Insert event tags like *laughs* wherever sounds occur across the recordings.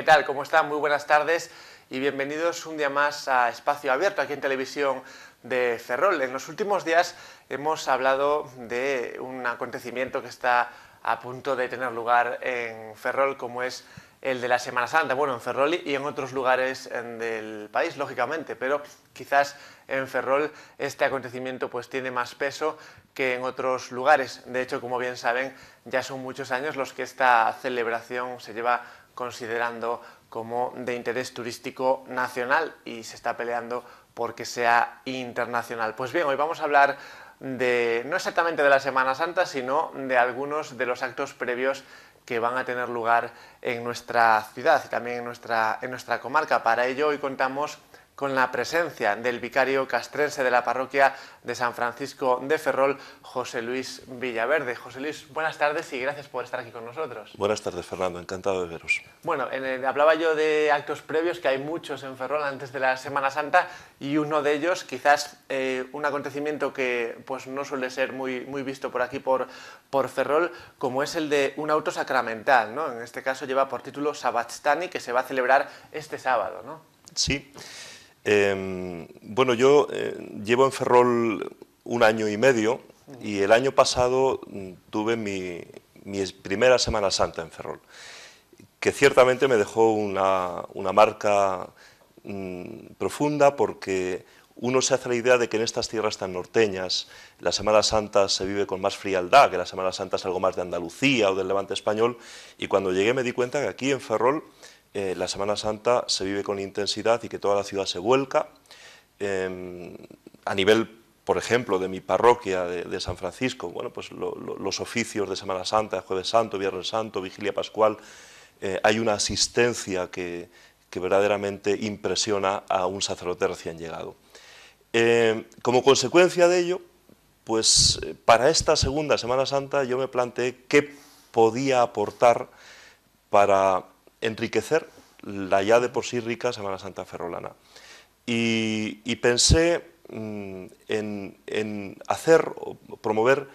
¿Qué tal? ¿Cómo están? Muy buenas tardes y bienvenidos un día más a Espacio Abierto aquí en Televisión de Ferrol. En los últimos días hemos hablado de un acontecimiento que está a punto de tener lugar en Ferrol como es el de la Semana Santa, bueno, en Ferrol y en otros lugares del país, lógicamente, pero quizás en Ferrol este acontecimiento pues tiene más peso que en otros lugares. De hecho, como bien saben, ya son muchos años los que esta celebración se lleva considerando como de interés turístico nacional y se está peleando porque sea internacional. Pues bien, hoy vamos a hablar de, no exactamente de la Semana Santa, sino de algunos de los actos previos que van a tener lugar en nuestra ciudad y también en nuestra, en nuestra comarca. Para ello hoy contamos con la presencia del vicario castrense de la parroquia de San Francisco de Ferrol, José Luis Villaverde. José Luis, buenas tardes y gracias por estar aquí con nosotros. Buenas tardes, Fernando, encantado de veros. Bueno, hablaba yo de actos previos, que hay muchos en Ferrol antes de la Semana Santa, y uno de ellos, quizás eh, un acontecimiento que pues, no suele ser muy, muy visto por aquí, por, por Ferrol, como es el de un auto sacramental, ¿no? En este caso lleva por título Sabatstani, que se va a celebrar este sábado, ¿no? Sí. Em, bueno, yo eh, llevo en Ferrol un año y medio y el año pasado mm, tuve mi, primera Semana Santa en Ferrol, que ciertamente me dejó una, marca mm, profunda porque uno se hace la idea de que en estas tierras tan norteñas la Semana Santa se vive con más frialdad, que la Semana Santa es algo más de Andalucía o del Levante español, y cuando llegué me di cuenta que aquí en Ferrol eh, la Semana Santa se vive con intensidad y que toda la ciudad se vuelca. Em, a nivel, por ejemplo, de mi parroquia de, San Francisco, bueno, pues los oficios de Semana Santa, Jueves Santo, Viernes Santo, Vigilia Pascual, eh, hay una asistencia que, que, verdaderamente impresiona a un sacerdote recién llegado. Em, como consecuencia de ello, pues eh, para esta segunda Semana Santa yo me planteé qué podía aportar para enriquecer la ya de por sí rica Semana Santa Ferrolana. Y, pensé mm, en, hacer o promover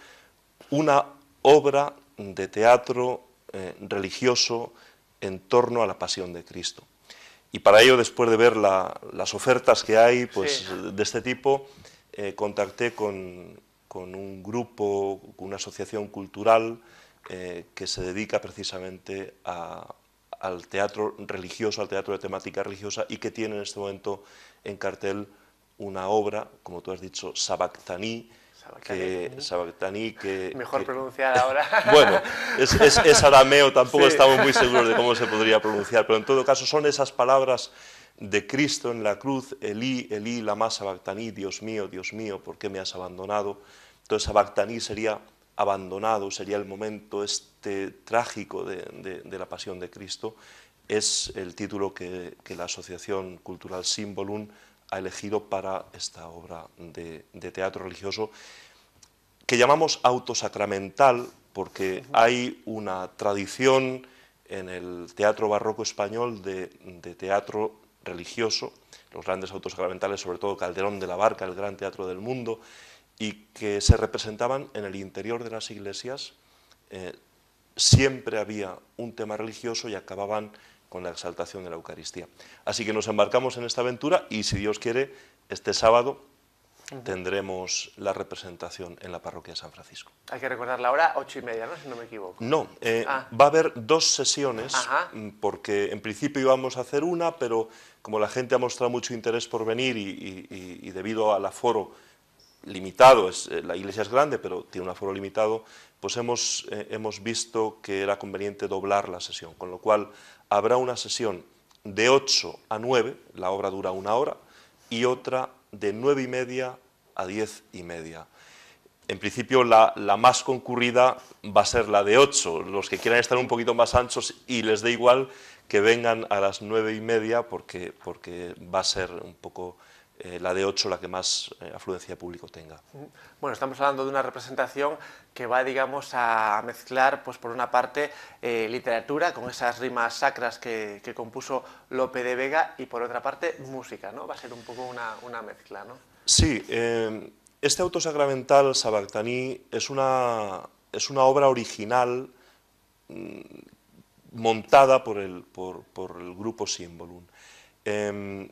una obra de teatro eh, religioso en torno a la pasión de Cristo. Y para ello, después de ver las ofertas que hay pues, de este tipo, eh, contacté con, un grupo, con una asociación cultural eh, que se dedica precisamente a, al teatro religioso, al teatro de temática religiosa, y que tiene en este momento en cartel una obra, como tú has dicho, Sabactani, que, Sabactani, que... Mejor pronunciada ahora. *laughs* bueno, es, arameo, tampoco estamos muy seguros de cómo se podría pronunciar, pero en todo caso son esas palabras de Cristo en la cruz, Elí, Elí, lama Sabactani, Dios mío, Dios mío, ¿por qué me has abandonado? Entonces Sabactani sería abandonado, sería el momento este trágico de, la pasión de Cristo, es el título que, la Asociación Cultural Symbolum ha elegido para esta obra de, teatro religioso que llamamos autosacramental porque hay una tradición en el teatro barroco español de, de, teatro religioso, los grandes autosacramentales, sobre todo Calderón de la Barca, el gran teatro del mundo, y que se representaban en el interior de las iglesias, eh, siempre había un tema religioso y acababan con la exaltación de la Eucaristía. Así que nos embarcamos en esta aventura y si Dios quiere, este sábado tendremos la representación en la parroquia de San Francisco. Hay que recordar la hora, ocho y media, si no me equivoco. No, eh, ah. va a haber dos sesiones, mm, porque en principio íbamos a hacer una, pero como la gente ha mostrado mucho interés por venir y debido al aforo limitado, es, eh, la iglesia es grande, pero tiene un aforo limitado, pues hemos, eh, hemos visto que era conveniente doblar la sesión, con lo cual habrá una sesión de 8 a 9, la obra dura una hora, y otra de 9 y media a 10 y media. En principio la, más concurrida va a ser la de 8. Los que quieran estar un poquito más anchos y les dé igual que vengan a las 9 y media porque, porque va a ser un poco eh, la de 8 la que más eh, afluencia público tenga. Bueno, estamos hablando de una representación que va, digamos, a mezclar, pues por una parte, eh, literatura con esas rimas sacras que, compuso Lope de Vega y por otra parte, música, ¿no? Va a ser un poco una, mezcla, ¿no? Sí, este auto sacramental es una, es una obra original mm, montada por el, por, por el grupo Symbolum. Em,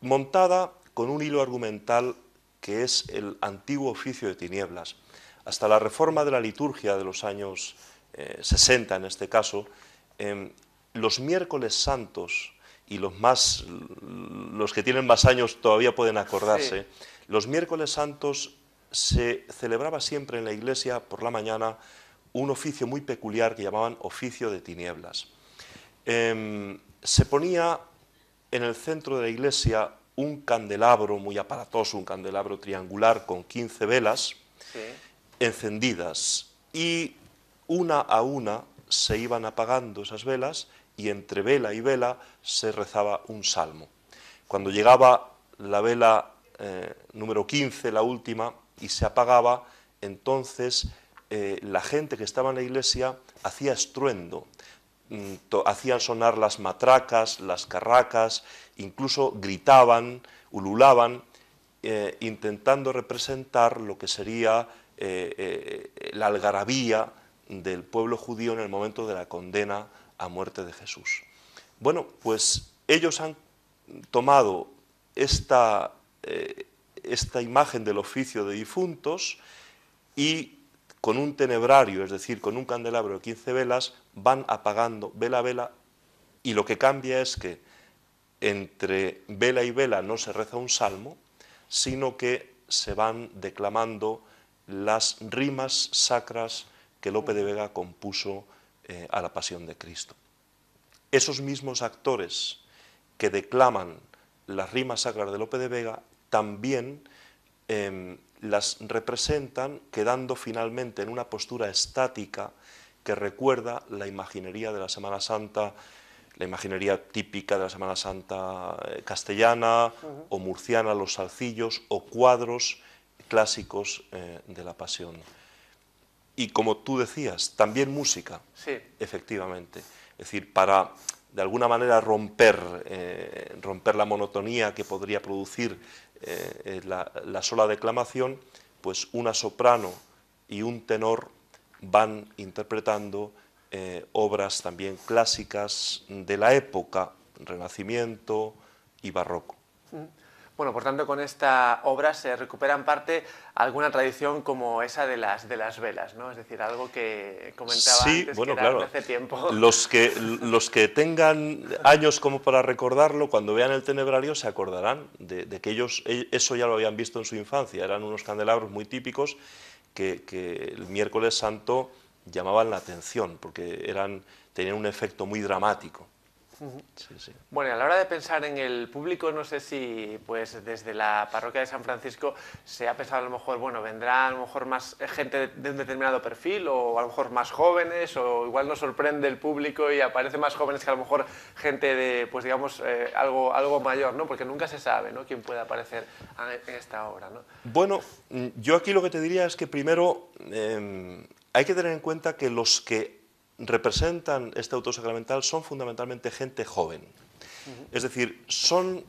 montada con un hilo argumental que es el antiguo oficio de tinieblas. Hasta la reforma de la liturgia de los años 60, eh, en este caso, em, los miércoles santos y los más los que tienen más años todavía pueden acordarse. Los miércoles santos se celebraba siempre en la iglesia por la mañana un oficio muy peculiar que llamaban oficio de tinieblas. Em, se ponía en el centro de la iglesia un candelabro muy aparatoso, un candelabro triangular con 15 velas encendidas y una a una se iban apagando esas velas y entre vela y vela se rezaba un salmo. Cuando llegaba la vela eh, número 15, la última, y se apagaba, entonces eh, la gente que estaba en la iglesia hacía estruendo, Mm, hacían sonar las matracas, las carracas, incluso gritaban, ululaban, eh, intentando representar lo que sería eh, eh, la algarabía del pueblo judío en el momento de la condena a muerte de Jesús. Bueno, pues ellos han tomado esta, esta imagen del oficio de difuntos y con un tenebrario, es decir, con un candelabro de 15 velas, van apagando vela a vela y lo que cambia es que entre vela y vela no se reza un salmo, sino que se van declamando las rimas sacras que Lope de Vega compuso eh, a la pasión de Cristo. Esos mismos actores que declaman las rimas sacras de Lope de Vega también em, las representan quedando finalmente en una postura estática que recuerda la imaginería de la Semana Santa, la imaginería típica de la Semana Santa eh, castellana o murciana, los salcillos o cuadros clásicos eh, de la Pasión. Y como tú decías, también música, sí. efectivamente. Es decir, para de alguna manera romper, eh, romper la monotonía que podría producir eh, eh, la, sola declamación, pues una soprano y un tenor van interpretando eh, obras también clásicas de la época, Renacimiento y Barroco. Mm. Bueno, por tanto, con esta obra se recupera en parte alguna tradición como esa de las, de las velas, ¿no? Es decir, algo que comentaba antes que claro. hace tiempo. Los que, los que tengan años como para recordarlo, cuando vean el tenebrario se acordarán de, que ellos e, eso ya lo habían visto en su infancia. Eran unos candelabros muy típicos que, que el miércoles santo llamaban la atención porque eran, tenían un efecto muy dramático. Sí, sí. Bueno, a la hora de pensar en el público, no sé si pues desde la parroquia de San Francisco se ha pensado a lo mejor, bueno, vendrá a lo mejor más gente de un determinado perfil o a lo mejor más jóvenes o igual nos sorprende el público y aparece más jóvenes que a lo mejor gente de, pues digamos, eh, algo, algo mayor, ¿no? Porque nunca se sabe, ¿no? Quién puede aparecer en esta obra, ¿no? Bueno, mm, yo aquí lo que te diría es que primero em, hay que tener en cuenta que los que representan este auto sacramental son fundamentalmente gente joven. Es decir, son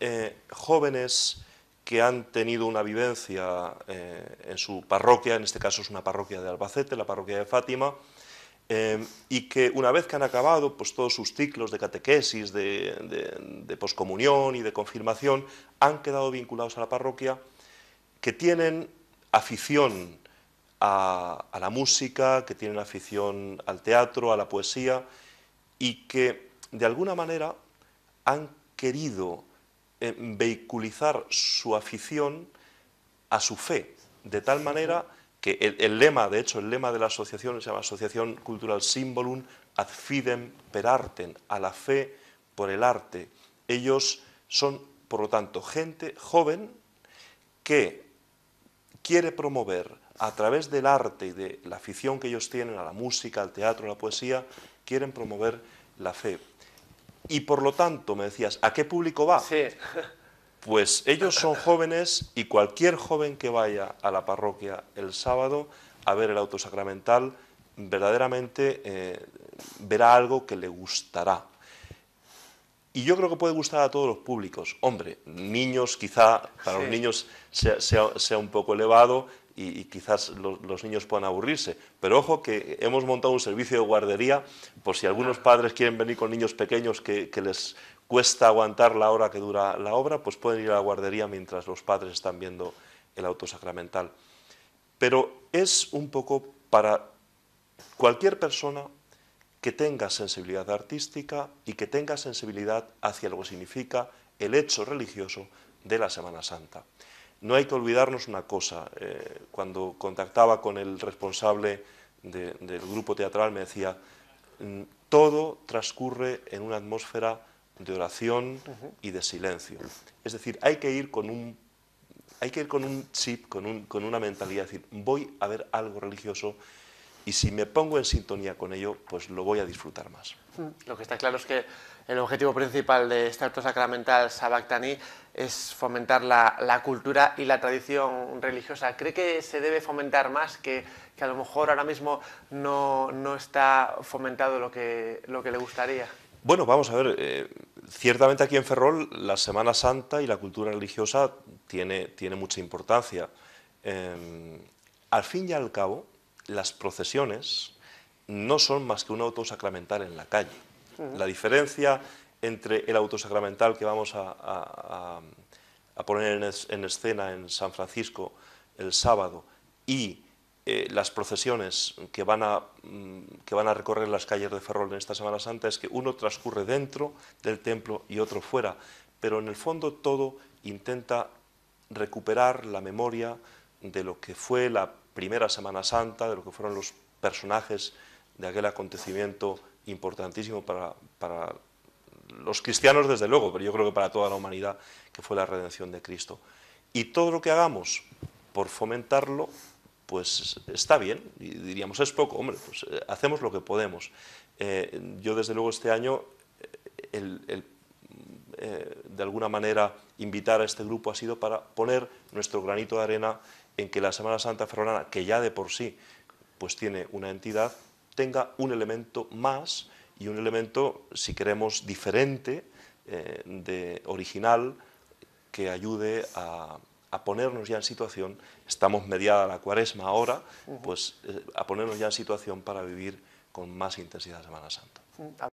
eh, jóvenes que han tenido una vivencia eh, en su parroquia, en este caso es una parroquia de Albacete, la parroquia de Fátima, eh, y que una vez que han acabado pues, todos sus ciclos de catequesis, de, de poscomunión y de confirmación, han quedado vinculados a la parroquia, que tienen afición a, la música, que tienen afición al teatro, a la poesía, y que de alguna manera han querido eh, vehiculizar su afición a su fe, de tal manera que el, lema, de hecho, el lema de la asociación se llama Asociación Cultural Symbolum ad fidem per artem, a la fe por el arte. Ellos son, por lo tanto, gente joven que quiere promover a través del arte y de la afición que ellos tienen a la música, al teatro, a la poesía, quieren promover la fe. Y por lo tanto, me decías, ¿a qué público va? Pues ellos son jóvenes y cualquier joven que vaya a la parroquia el sábado a ver el autosacramental, verdaderamente eh, verá algo que le gustará. Y yo creo que puede gustar a todos los públicos. Hombre, niños quizá, para los niños sea, sea, un poco elevado, y, quizás los, niños puedan aburrirse. Pero ojo que hemos montado un servicio de guardería por si algunos padres quieren venir con niños pequeños que, que les cuesta aguantar la hora que dura la obra, pues pueden ir a la guardería mientras los padres están viendo el autosacramental. Pero es un poco para cualquier persona que tenga sensibilidad artística y que tenga sensibilidad hacia lo que significa el hecho religioso de la Semana Santa. No hay que olvidarnos una cosa, eh, cuando contactaba con el responsable del grupo teatral me decía, mm, todo transcurre en una atmósfera de oración y de silencio. Es decir, hay que ir con un, hay que ir con un chip, con, un, con una mentalidad, decir, voy a ver algo religioso y si me pongo en sintonía con ello, pues lo voy a disfrutar más. Lo que está claro es que el objetivo principal de este acto sacramental sabactaní es fomentar la, cultura y la tradición religiosa. ¿Cree que se debe fomentar más, que, a lo mejor ahora mismo no, está fomentado lo que, le gustaría? Bueno, vamos a ver, eh, ciertamente aquí en Ferrol la Semana Santa y la cultura religiosa tiene, mucha importancia. Em, al fin y al cabo, las procesiones no son más que un auto sacramental en la calle la diferencia entre el autosacramental que vamos a, poner en, escena en San Francisco el sábado y eh, las procesiones que van, a, mm, que van a recorrer las calles de Ferrol en esta Semana Santa es que uno transcurre dentro del templo y otro fuera, pero en el fondo todo intenta recuperar la memoria de lo que fue la primera Semana Santa, de lo que fueron los personajes de aquel acontecimiento importantísimo para, los cristianos, desde luego, pero yo creo que para toda la humanidad, que fue la redención de Cristo. Y todo lo que hagamos por fomentarlo, pues está bien, y diríamos es poco, hombre, pues eh, hacemos lo que podemos. Eh, yo desde luego este año, eh, de alguna manera, invitar a este grupo ha sido para poner nuestro granito de arena en que la Semana Santa Ferrolana, que ya de por sí pues tiene una entidad, tenga un elemento más y un elemento, si queremos, diferente, eh, de original, que ayude a, ponernos ya en situación, estamos mediada la cuaresma ahora, pues eh, a ponernos ya en situación para vivir con más intensidad Semana Santa.